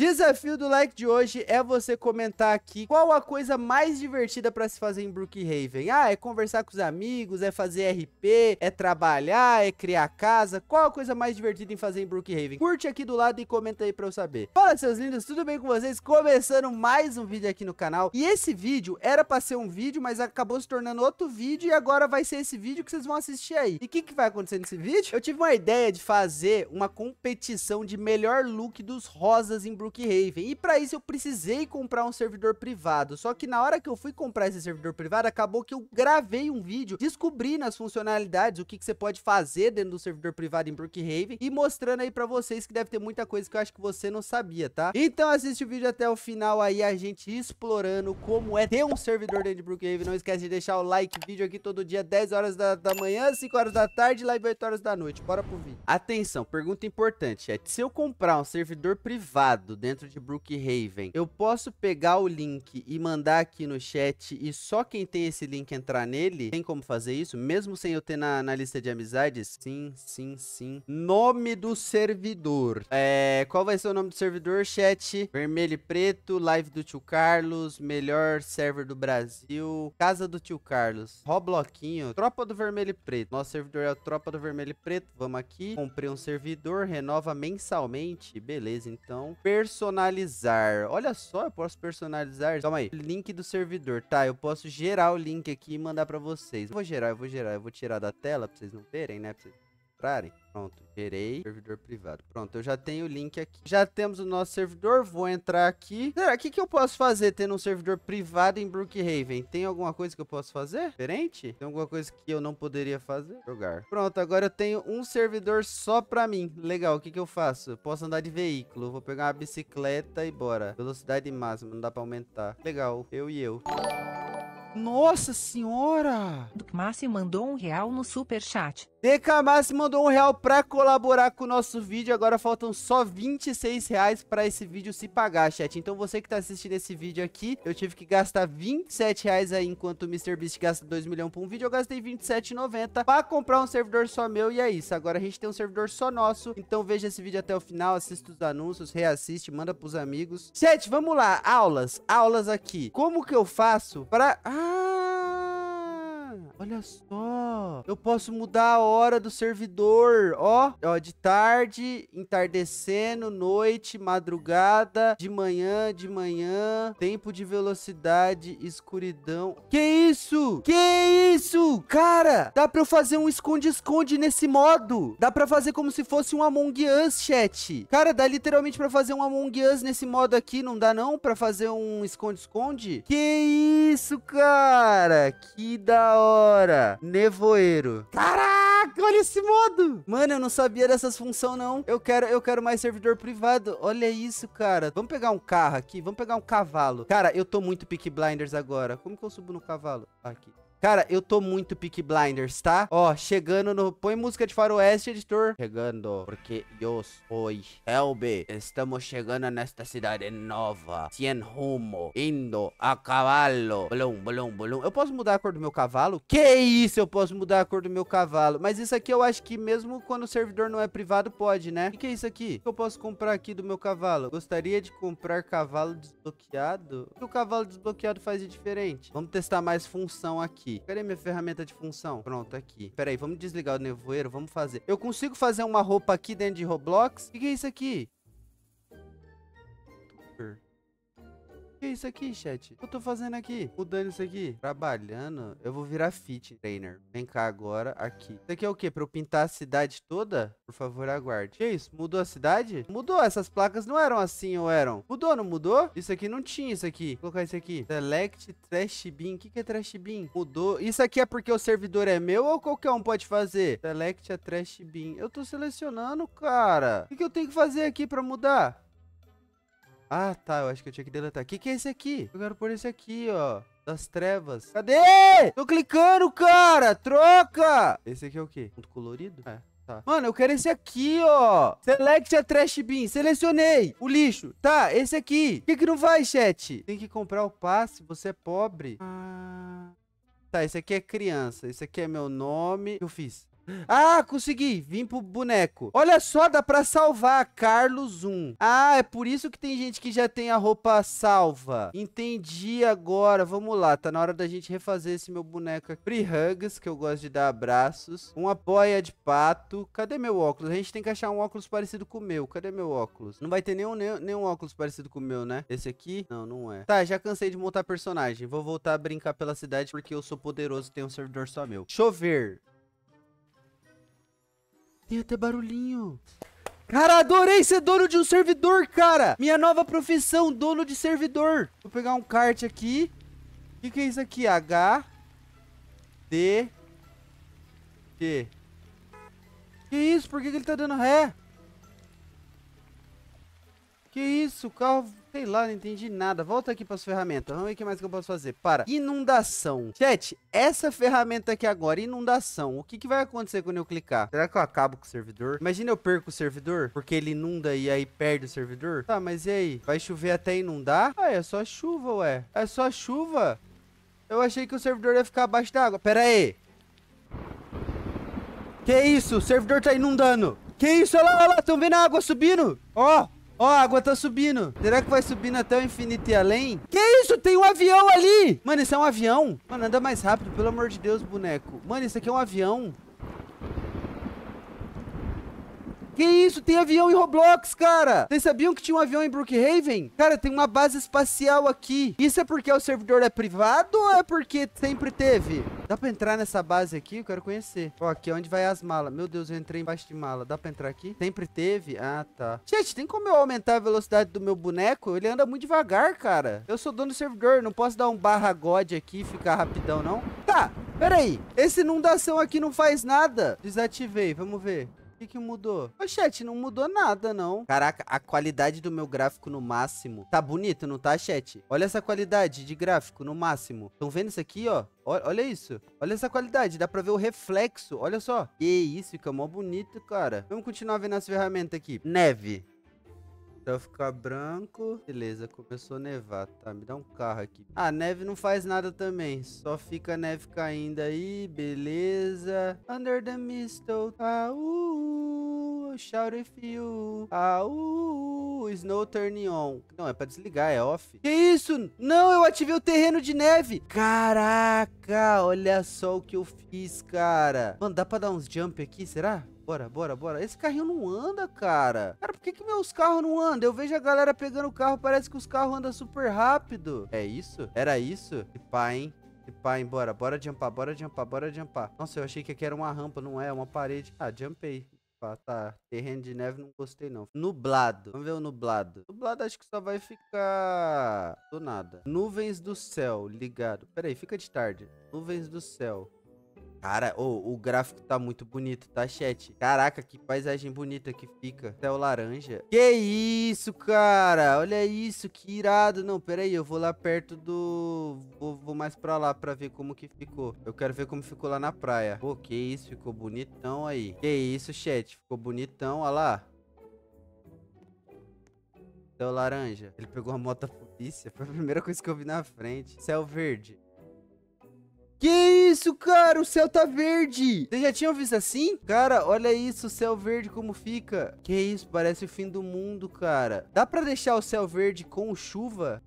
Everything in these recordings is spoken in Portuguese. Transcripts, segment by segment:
Desafio do like de hoje é você comentar aqui qual a coisa mais divertida para se fazer em Brookhaven. Ah, é conversar com os amigos, é fazer RP, é trabalhar, é criar casa. Qual a coisa mais divertida em fazer em Brookhaven? Curte aqui do lado e comenta aí para eu saber. Fala, seus lindos, tudo bem com vocês? Começando mais um vídeo aqui no canal. E esse vídeo era para ser um vídeo, mas acabou se tornando outro vídeo e agora vai ser esse vídeo que vocês vão assistir aí. E o que, que vai acontecer nesse vídeo? Eu tive uma ideia de fazer uma competição de melhor look dos rosas em Brookhaven Brookhaven. E para isso eu precisei comprar um servidor privado. Só que na hora que eu fui comprar esse servidor privado, acabou que eu gravei um vídeo descobrindo as funcionalidades, o que, que você pode fazer dentro do servidor privado em Brookhaven e mostrando aí para vocês que deve ter muita coisa que eu acho que você não sabia, tá? Então assiste o vídeo até o final aí, a gente explorando como é ter um servidor dentro de Brookhaven. Não esquece de deixar o like, vídeo aqui todo dia, 10 horas da, da manhã, 5 horas da tarde, live 8 horas da noite. Bora pro vídeo. Atenção, pergunta importante, é se eu comprar um servidor privado dentro de Brookhaven. Eu posso pegar o link e mandar aqui no chat e só quem tem esse link entrar nele? Tem como fazer isso? Mesmo sem eu ter na, na lista de amizades? Sim, sim, sim. Nome do servidor. É, qual vai ser o nome do servidor, chat? Vermelho e preto, live do tio Carlos, melhor server do Brasil, casa do tio Carlos, Robloquinho, tropa do vermelho e preto. Nosso servidor é a tropa do vermelho e preto. Vamos aqui. Comprei um servidor, renova mensalmente. Beleza, então. Per personalizar. Olha só, eu posso personalizar. Calma aí. Link do servidor. Tá, eu posso gerar o link aqui e mandar pra vocês. Eu vou gerar, eu vou gerar. Eu vou tirar da tela pra vocês não verem, né? Pra vocês encontrarem. Pronto, gerei servidor privado. Pronto, eu já tenho o link aqui. Já temos o nosso servidor, vou entrar aqui. Será, o que, que eu posso fazer tendo um servidor privado em Brookhaven? Tem alguma coisa que eu posso fazer? Diferente? Tem alguma coisa que eu não poderia fazer? Jogar. Pronto, agora eu tenho um servidor só pra mim. Legal, o que, que eu faço? posso andar de veículo. Vou pegar uma bicicleta e bora. Velocidade máxima, não dá pra aumentar. Legal, eu e eu. Nossa senhora! Duke mandou um real no super chat. DKMassi mandou um real pra colaborar com o nosso vídeo. Agora faltam só 26 reais pra esse vídeo se pagar, chat. Então você que tá assistindo esse vídeo aqui, eu tive que gastar 27 reais aí, enquanto o MrBeast gasta 2 milhões pra um vídeo. Eu gastei 27,90 pra comprar um servidor só meu e é isso. Agora a gente tem um servidor só nosso. Então veja esse vídeo até o final, assista os anúncios, reassiste, manda pros amigos. Chat, vamos lá. Aulas, aulas aqui. Como que eu faço pra... Ah... Olha só. Eu posso mudar a hora do servidor. Ó, ó, de tarde, entardecendo, noite, madrugada, de manhã, de manhã, tempo de velocidade, escuridão. Que isso? Que isso? Cara, dá pra eu fazer um esconde-esconde nesse modo. Dá pra fazer como se fosse um Among Us, chat. Cara, dá literalmente pra fazer um Among Us nesse modo aqui. Não dá não pra fazer um esconde-esconde? Que isso, cara? Que da hora hora. Nevoeiro. Caraca! olha esse modo! Mano, eu não sabia dessas funções, não. Eu quero, eu quero mais servidor privado. Olha isso, cara. Vamos pegar um carro aqui. Vamos pegar um cavalo. Cara, eu tô muito Pick Blinders agora. Como que eu subo no cavalo? Aqui. Cara, eu tô muito Peak Blinders, tá? Ó, chegando no... Põe música de faroeste, editor. Chegando, porque eu sou Helbe. Estamos chegando nesta cidade nova. Sem rumo. Indo a cavalo. Blum, blum, blum. Eu posso mudar a cor do meu cavalo? Que isso, eu posso mudar a cor do meu cavalo. Mas isso aqui eu acho que mesmo quando o servidor não é privado, pode, né? O que, que é isso aqui? O que eu posso comprar aqui do meu cavalo? Gostaria de comprar cavalo desbloqueado? O que o cavalo desbloqueado faz de diferente? Vamos testar mais função aqui aqui. Cadê minha ferramenta de função? Pronto, aqui. Pera aí, vamos desligar o nevoeiro, vamos fazer. Eu consigo fazer uma roupa aqui dentro de Roblox? O que, que é isso aqui? que é isso aqui, chat? O que eu tô fazendo aqui? Mudando isso aqui? Trabalhando? Eu vou virar fit trainer. Vem cá agora, aqui. Isso aqui é o quê? Pra eu pintar a cidade toda? Por favor, aguarde. Que é isso? Mudou a cidade? Mudou. Essas placas não eram assim ou eram? Mudou, não mudou? Isso aqui não tinha isso aqui. Vou colocar isso aqui. Select trash bin. O que, que é trash bin? Mudou. Isso aqui é porque o servidor é meu ou qualquer um pode fazer? Select a trash bin. Eu tô selecionando, cara. O que, que eu tenho que fazer aqui pra mudar? Ah, tá. Eu acho que eu tinha que deletar. O que, que é esse aqui? Eu quero pôr esse aqui, ó. Das trevas. Cadê? Tô clicando, cara. Troca. Esse aqui é o quê? Muito colorido? É. Tá. Mano, eu quero esse aqui, ó. Select a trash bin. Selecionei o lixo. Tá, esse aqui. Por que, que não vai, chat? Tem que comprar o passe. Você é pobre. Ah... Tá, esse aqui é criança. Esse aqui é meu nome. O que eu fiz? Ah, consegui. Vim pro boneco. Olha só, dá pra salvar. Carlos 1. Ah, é por isso que tem gente que já tem a roupa salva. Entendi agora. Vamos lá. Tá na hora da gente refazer esse meu boneco aqui. Free hugs, que eu gosto de dar abraços. Uma boia de pato. Cadê meu óculos? A gente tem que achar um óculos parecido com o meu. Cadê meu óculos? Não vai ter nenhum, nenhum óculos parecido com o meu, né? Esse aqui? Não, não é. Tá, já cansei de montar personagem. Vou voltar a brincar pela cidade porque eu sou poderoso e tenho um servidor só meu. Chover. Tem até barulhinho. Cara, adorei ser dono de um servidor, cara. Minha nova profissão, dono de servidor. Vou pegar um kart aqui. O que, que é isso aqui? H. D. T. Que isso? Por que, que ele tá dando ré? Que isso, o carro, sei lá, não entendi nada. Volta aqui para as ferramentas. Vamos ver o que mais que eu posso fazer. Para, inundação. Chat, essa ferramenta aqui agora, inundação. O que, que vai acontecer quando eu clicar? Será que eu acabo com o servidor? Imagina eu perco o servidor, porque ele inunda e aí perde o servidor. Tá, mas e aí? Vai chover até inundar? Ah, é só chuva, ué. É só chuva? Eu achei que o servidor ia ficar abaixo d'água. Pera aí. Que isso? O servidor tá inundando. Que isso? Olha lá, olha lá. Estão vendo a água subindo. Ó. Oh. Ó, a água tá subindo. Será que vai subindo até o infinito e além? Que isso? Tem um avião ali! Mano, isso é um avião? Mano, anda mais rápido, pelo amor de Deus, boneco. Mano, isso aqui é um avião. Que isso? Tem avião em Roblox, cara. Vocês sabiam que tinha um avião em Brookhaven? Cara, tem uma base espacial aqui. Isso é porque o servidor é privado ou é porque sempre teve? Dá pra entrar nessa base aqui? Eu quero conhecer. Ó, aqui é onde vai as malas. Meu Deus, eu entrei embaixo de mala. Dá pra entrar aqui? Sempre teve? Ah, tá. Gente, tem como eu aumentar a velocidade do meu boneco? Ele anda muito devagar, cara. Eu sou dono do servidor. Não posso dar um barra god aqui e ficar rapidão, não? Tá, peraí. Essa inundação aqui não faz nada. Desativei, vamos ver que, que mudou? Ô, chat, não mudou nada, não. Caraca, a qualidade do meu gráfico no máximo. Tá bonito, não tá, chat? Olha essa qualidade de gráfico no máximo. Estão vendo isso aqui, ó? Olha isso. Olha essa qualidade. Dá pra ver o reflexo. Olha só. Que isso, fica mó bonito, cara. Vamos continuar vendo as ferramentas aqui. Neve. Pra ficar branco. Beleza, começou a nevar. Tá, me dá um carro aqui. Ah, neve não faz nada também. Só fica a neve caindo aí. Beleza. Under the mistle. Ah, uh, uh shout if you. Ah, uh, snow turn on. Não, é pra desligar, é off. Que isso? Não, eu ativei o terreno de neve. Caraca, olha só o que eu fiz, cara. Mano, dá pra dar uns jump aqui, será? Bora, bora, bora. Esse carrinho não anda, cara. Cara, por que, que meus carros não andam? Eu vejo a galera pegando o carro, parece que os carros andam super rápido. É isso? Era isso? E pá, hein? E pá, hein? Bora, bora jumpar, bora jumpar, bora jumpar. Nossa, eu achei que aqui era uma rampa, não é? É uma parede. Ah, jumpei tá. Terreno de neve não gostei, não. Nublado. Vamos ver o nublado. Nublado acho que só vai ficar do nada. Nuvens do céu, ligado. Pera aí, fica de tarde. Nuvens do céu. Cara, oh, o gráfico tá muito bonito, tá, chat? Caraca, que paisagem bonita que fica. Céu laranja. Que isso, cara? Olha isso, que irado. Não, pera aí, eu vou lá perto do... Vou, vou mais pra lá pra ver como que ficou. Eu quero ver como ficou lá na praia. Pô, que isso, ficou bonitão aí. Que isso, chat? Ficou bonitão, olha lá. Céu laranja. Ele pegou a moto polícia. Foi a primeira coisa que eu vi na frente. Céu verde. Que isso, cara? O céu tá verde. Vocês já tinham visto assim? Cara, olha isso, o céu verde como fica. Que isso, parece o fim do mundo, cara. Dá pra deixar o céu verde com chuva?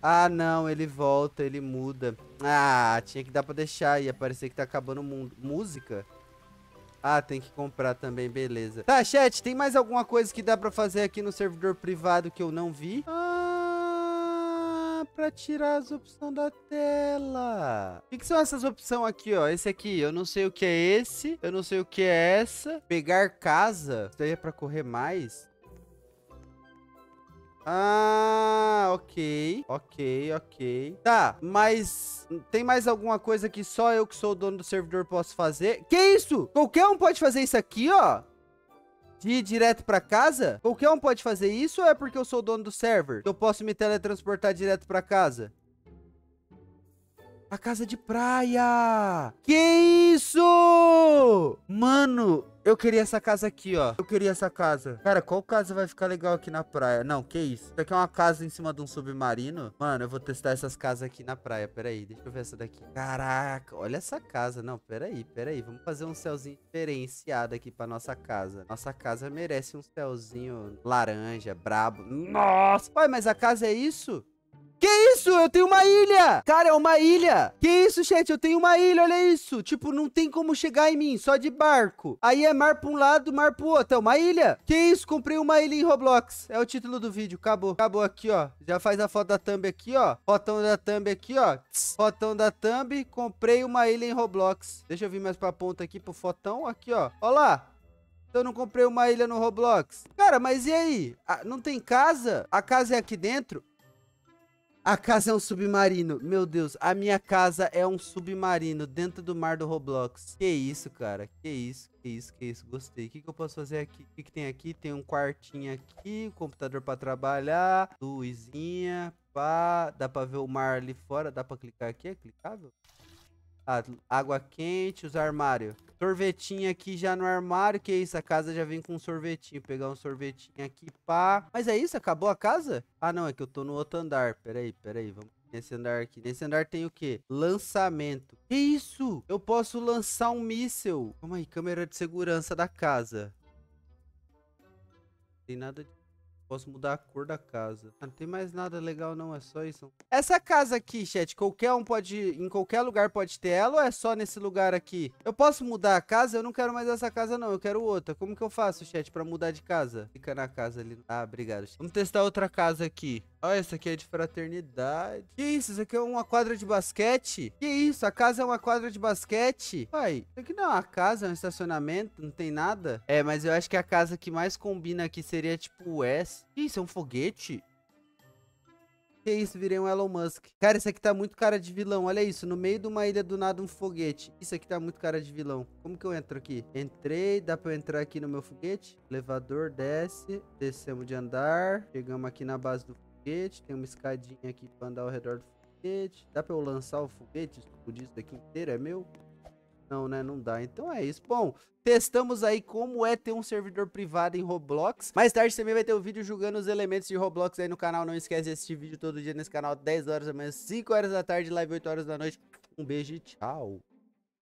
Ah, não, ele volta, ele muda. Ah, tinha que dar pra deixar e aparecer que tá acabando o mundo. Música? Ah, tem que comprar também, beleza. Tá, chat, tem mais alguma coisa que dá pra fazer aqui no servidor privado que eu não vi? Ah, pra tirar as opções da tela. O que, que, são essas opções aqui, ó? Esse aqui, eu não sei o que é esse, eu não sei o que é essa. Pegar casa, isso daí é pra correr mais. Ah, ok, ok, ok. Tá, mas tem mais alguma coisa que só eu que sou o dono do servidor posso fazer? Que isso? Qualquer um pode fazer isso aqui, ó de ir direto pra casa? Qualquer um pode fazer isso ou é porque eu sou o dono do server? Então eu posso me teletransportar direto pra casa? A casa de praia! Que isso? Mano, eu queria essa casa aqui, ó. Eu queria essa casa. Cara, qual casa vai ficar legal aqui na praia? Não, que isso? Isso aqui é uma casa em cima de um submarino? Mano, eu vou testar essas casas aqui na praia. Pera aí, deixa eu ver essa daqui. Caraca, olha essa casa. Não, pera aí, pera aí. Vamos fazer um céuzinho diferenciado aqui pra nossa casa. Nossa casa merece um céuzinho laranja, brabo. Nossa! Ué, mas a casa é isso? Que isso? Eu tenho uma ilha! Cara, é uma ilha! Que isso, chat? Eu tenho uma ilha, olha isso! Tipo, não tem como chegar em mim, só de barco. Aí é mar pra um lado, mar pro outro. É uma ilha! Que isso? Comprei uma ilha em Roblox. É o título do vídeo. Acabou. Acabou aqui, ó. Já faz a foto da thumb aqui, ó. Fotão da thumb aqui, ó. Tss. Fotão da thumb. Comprei uma ilha em Roblox. Deixa eu vir mais pra ponta aqui pro fotão. Aqui, ó. Ó lá. Eu não comprei uma ilha no Roblox. Cara, mas e aí? Ah, não tem casa? A casa é aqui dentro? A casa é um submarino. Meu Deus, a minha casa é um submarino dentro do mar do Roblox. Que isso, cara. Que isso, que isso, que isso. Gostei. O que, que eu posso fazer aqui? O que, que tem aqui? Tem um quartinho aqui, um computador pra trabalhar, luzinha, pá. Dá pra ver o mar ali fora. Dá pra clicar aqui? É clicável? Ah, água quente, os armários. Sorvetinho aqui já no armário. Que isso? A casa já vem com um sorvetinho. Pegar um sorvetinho aqui, pá. Mas é isso? Acabou a casa? Ah, não. É que eu tô no outro andar. Peraí, peraí. Vamos nesse andar aqui. Nesse andar tem o quê? Lançamento. Que isso? Eu posso lançar um míssel. Calma aí. Câmera de segurança da casa. Não tem nada de Posso mudar a cor da casa. Ah, não tem mais nada legal, não. É só isso. Essa casa aqui, chat, qualquer um pode... Em qualquer lugar pode ter ela ou é só nesse lugar aqui? Eu posso mudar a casa? Eu não quero mais essa casa, não. Eu quero outra. Como que eu faço, chat, pra mudar de casa? Fica na casa ali. Ah, obrigado. Chat. Vamos testar outra casa aqui. Olha, essa aqui é de fraternidade. Que isso? Isso aqui é uma quadra de basquete? Que isso? A casa é uma quadra de basquete? Pai, isso aqui não é uma casa, é um estacionamento, não tem nada. É, mas eu acho que a casa que mais combina aqui seria tipo o S. Que isso? É um foguete? Que isso, virei um Elon Musk. Cara, isso aqui tá muito cara de vilão. Olha isso, no meio de uma ilha do nada um foguete. Isso aqui tá muito cara de vilão. Como que eu entro aqui? Entrei, dá pra eu entrar aqui no meu foguete? Elevador, desce. Descemos de andar. Chegamos aqui na base do foguete. Tem uma escadinha aqui pra andar ao redor do foguete. Dá pra eu lançar o foguete? O isso daqui inteiro? É meu? Não, né? Não dá. Então é isso. Bom, testamos aí como é ter um servidor privado em Roblox. Mais tarde também vai ter um vídeo julgando os elementos de Roblox aí no canal. Não esquece de assistir vídeo todo dia nesse canal, 10 horas da manhã, 5 horas da tarde, live 8 horas da noite. Um beijo e tchau.